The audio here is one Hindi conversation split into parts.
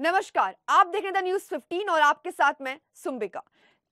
नमस्कार आप देख रहे थे न्यूज 15 और आपके साथ मैं सुम्बिका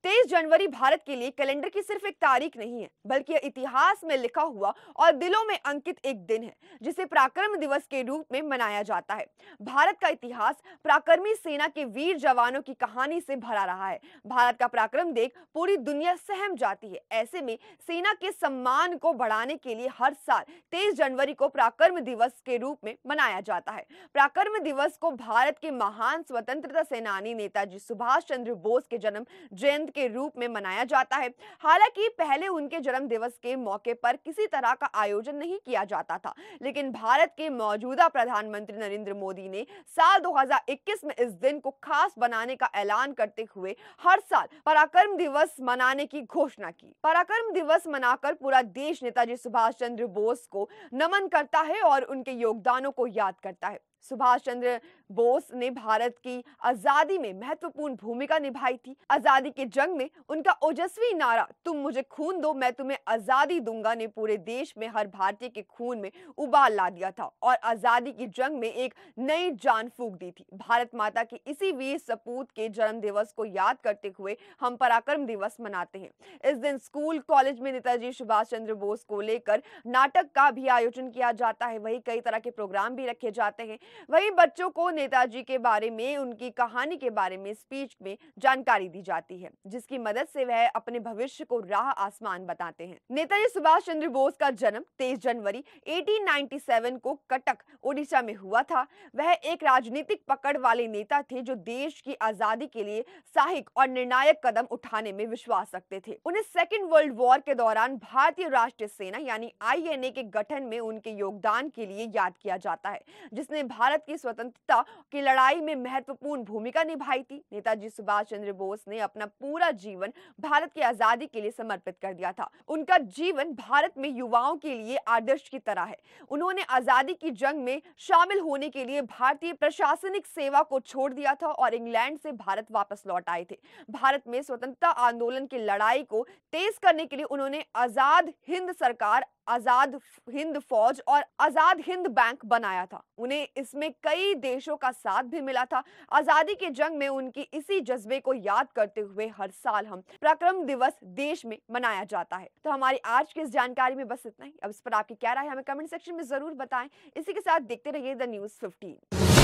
तेईस जनवरी भारत के लिए कैलेंडर की सिर्फ एक तारीख नहीं है बल्कि इतिहास में लिखा हुआ और दिलों में अंकित एक दिन है जिसे पराक्रम दिवस के रूप में मनाया जाता है भारत का इतिहास पराक्रमी सेना के वीर जवानों की कहानी से भरा रहा है भारत का पराक्रम देख पूरी दुनिया सहम जाती है ऐसे में सेना के सम्मान को बढ़ाने के लिए हर साल तेईस जनवरी को पराक्रम दिवस के रूप में मनाया जाता है पराक्रम दिवस को भारत के महान स्वतंत्रता सेनानी नेताजी सुभाष चंद्र बोस के जन्म जयंती के रूप में मनाया जाता है हालांकि पहले उनके जन्म दिवस के मौके पर किसी तरह का आयोजन नहीं किया जाता था लेकिन भारत के मौजूदा प्रधानमंत्री नरेंद्र मोदी ने साल 2021 में इस दिन को खास बनाने का ऐलान करते हुए हर साल पराक्रम दिवस मनाने की घोषणा की पराक्रम दिवस मनाकर पूरा देश नेताजी सुभाष चंद्र बोस को नमन करता है और उनके योगदानों को याद करता है सुभाष चंद्र बोस ने भारत की आजादी में महत्वपूर्ण भूमिका निभाई थी आजादी के जंग में उनका ओजस्वी नारा तुम मुझे खून दो मैं तुम्हें आजादी दूंगा ने पूरे देश में हर भारतीय के खून में उबाल ला दिया था और आजादी की जंग में एक नई जान फूक दी थी भारत माता के इसी वीर सपूत के जन्म दिवस को याद करते हुए हम पराक्रम दिवस मनाते हैं इस दिन स्कूल कॉलेज में नेताजी सुभाष चंद्र बोस को लेकर नाटक का भी आयोजन किया जाता है वही कई तरह के प्रोग्राम भी रखे जाते हैं वहीं बच्चों को नेताजी के बारे में उनकी कहानी के बारे में स्पीच में जानकारी दी जाती है जिसकी मदद से वह अपने भविष्य को राह आसमान बताते हैं नेताजी सुभाष चंद्र बोस का जन्म 23 जनवरी 1897 को कटक ओडिशा में हुआ था वह एक राजनीतिक पकड़ वाले नेता थे जो देश की आजादी के लिए साहिक और निर्णायक कदम उठाने में विश्वास रखते थे उन्हें सेकेंड वर्ल्ड वॉर के दौरान भारतीय राष्ट्रीय सेना यानी आई के गठन में उनके योगदान के लिए याद किया जाता है जिसने भारत भारत की स्वतंत्रता की लड़ाई में महत्वपूर्ण भूमिका निभाई थी नेताजी सुभाष चंद्र बोस ने अपना पूरा जीवन भारत की आजादी के लिए समर्पित कर दिया था उनका जीवन भारत में युवाओं के लिए आदर्श की तरह है उन्होंने आजादी की जंग में शामिल होने के लिए भारतीय प्रशासनिक सेवा को छोड़ दिया था और इंग्लैंड से भारत वापस लौट आए थे भारत में स्वतंत्रता आंदोलन की लड़ाई को तेज करने के लिए उन्होंने आजाद हिंद सरकार आज़ाद हिंद फौज और आज़ाद हिंद बैंक बनाया था उन्हें इसमें कई देशों का साथ भी मिला था आज़ादी के जंग में उनकी इसी जज्बे को याद करते हुए हर साल हम पराक्रम दिवस देश में मनाया जाता है तो हमारी आज की इस जानकारी में बस इतना ही अब इस पर आपकी क्या राय हमें कमेंट सेक्शन में जरूर बताएं इसी के साथ देखते रहिए द न्यूज फिफ्टीन